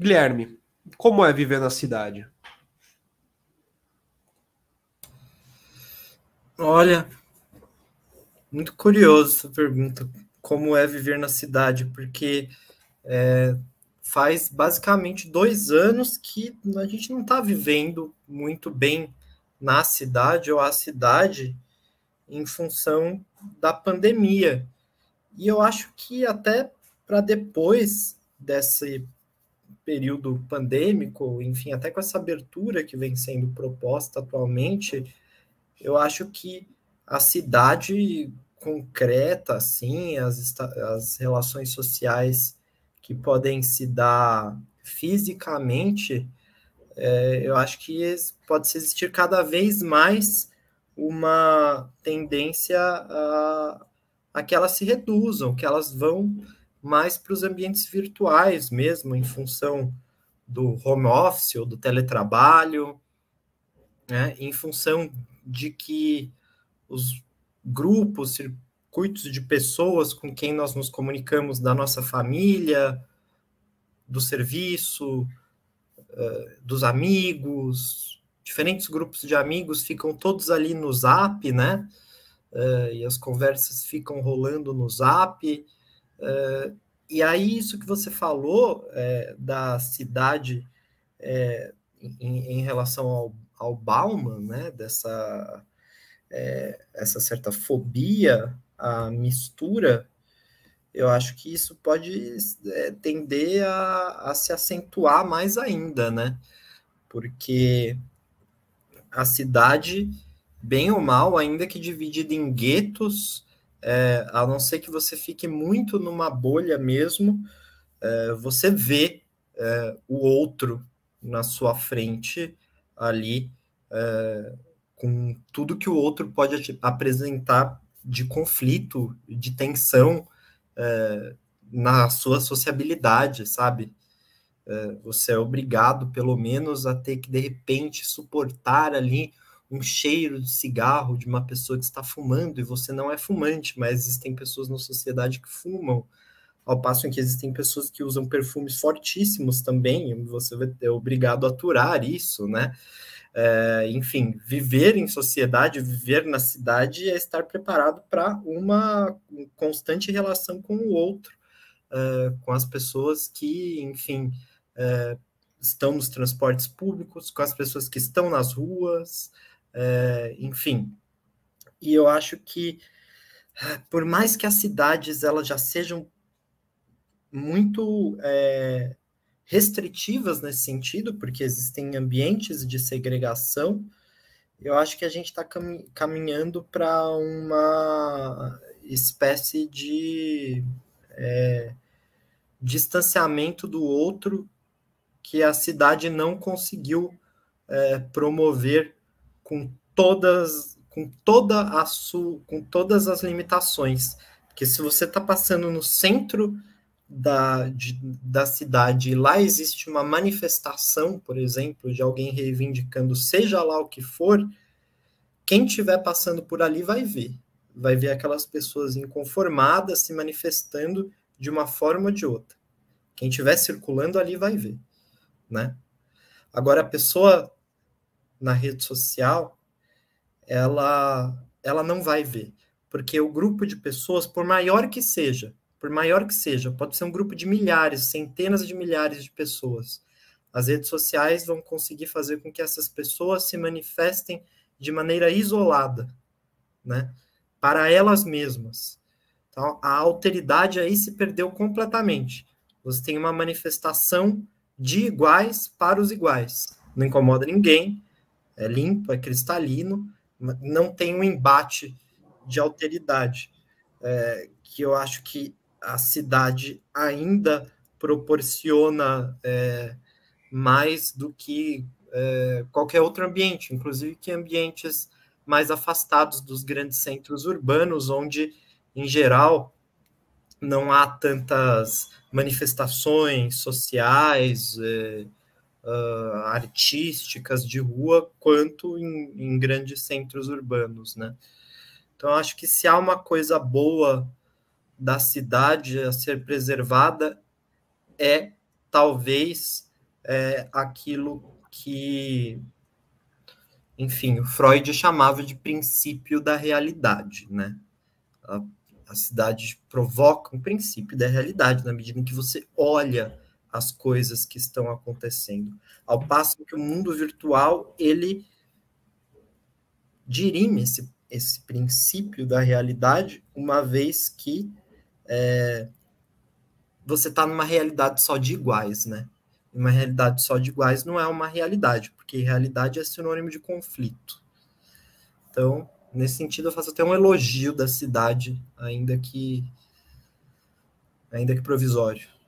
Guilherme, como é viver na cidade? Olha, muito curioso essa pergunta, como é viver na cidade, porque é, faz basicamente dois anos que a gente não está vivendo muito bem na cidade ou a cidade em função da pandemia. E eu acho que até para depois desse período pandêmico, enfim, até com essa abertura que vem sendo proposta atualmente, eu acho que a cidade concreta, assim, as, as relações sociais que podem se dar fisicamente, é, eu acho que pode se existir cada vez mais uma tendência a, a que elas se reduzam, que elas vão mais para os ambientes virtuais mesmo, em função do home office ou do teletrabalho, né, em função de que os grupos, circuitos de pessoas com quem nós nos comunicamos da nossa família, do serviço, eh, dos amigos, diferentes grupos de amigos ficam todos ali no Zap, né? Eh, e as conversas ficam rolando no Zap Uh, e aí, isso que você falou é, da cidade é, em, em, relação ao, ao Bauman, né, dessa é, essa certa fobia à mistura, eu acho que isso pode é, tender a, a se acentuar mais ainda, né? Porque a cidade, bem ou mal, ainda que dividida em guetos, é, a não ser que você fique muito numa bolha mesmo, é, você vê é, o outro na sua frente ali, é, com tudo que o outro pode apresentar de conflito, de tensão é, na sua sociabilidade, sabe? É, você é obrigado, pelo menos, a ter que, de repente, suportar ali um cheiro de cigarro de uma pessoa que está fumando e você não é fumante, mas existem pessoas na sociedade que fumam. Ao passo em que existem pessoas que usam perfumes fortíssimos também, e você é obrigado a aturar isso, né? É, enfim, viver em sociedade, viver na cidade é estar preparado para uma constante relação com o outro, é, com as pessoas que, enfim, é, estão nos transportes públicos, com as pessoas que estão nas ruas, é, enfim. E eu acho que, ah, por mais que as cidades elas já sejam muito é, restritivas nesse sentido, porque existem ambientes de segregação, eu acho que a gente está caminhando para uma espécie de é, distanciamento do outro que a cidade não conseguiu é, promover com todas com toda a su, com todas as limitações, porque se você está passando no centro da, de, da cidade e lá existe uma manifestação, por exemplo, de alguém reivindicando seja lá o que for, quem estiver passando por ali vai ver, vai ver aquelas pessoas inconformadas se manifestando de uma forma ou de outra. Quem estiver circulando ali vai ver, né? Agora a pessoa na rede social, ela, ela não vai ver. Porque o grupo de pessoas, por maior que seja, por maior que seja, pode ser um grupo de milhares, centenas de milhares de pessoas. As redes sociais vão conseguir fazer com que essas pessoas se manifestem de maneira isolada, né? Para elas mesmas. Então, a alteridade aí se perdeu completamente. Você tem uma manifestação de iguais para os iguais. Não incomoda ninguém, é limpo, é cristalino, não tem um embate de alteridade, é, que eu acho que a cidade ainda proporciona é, mais do que é, qualquer outro ambiente, inclusive que ambientes mais afastados dos grandes centros urbanos, onde, em geral, não há tantas manifestações sociais, é, uh, artísticas de rua quanto em, em, grandes centros urbanos, né? Então acho que se há uma coisa boa da cidade a ser preservada é talvez é, aquilo que, enfim, Freud chamava de princípio da realidade, né? A, a cidade provoca um princípio da realidade na medida em que você olha as coisas que estão acontecendo. Ao passo que o mundo virtual, ele dirime esse, esse princípio da realidade, uma vez que é, você está numa realidade só de iguais, né? Uma realidade só de iguais não é uma realidade, porque realidade é sinônimo de conflito. Então, nesse sentido, eu faço até um elogio da cidade, ainda que ainda que provisório.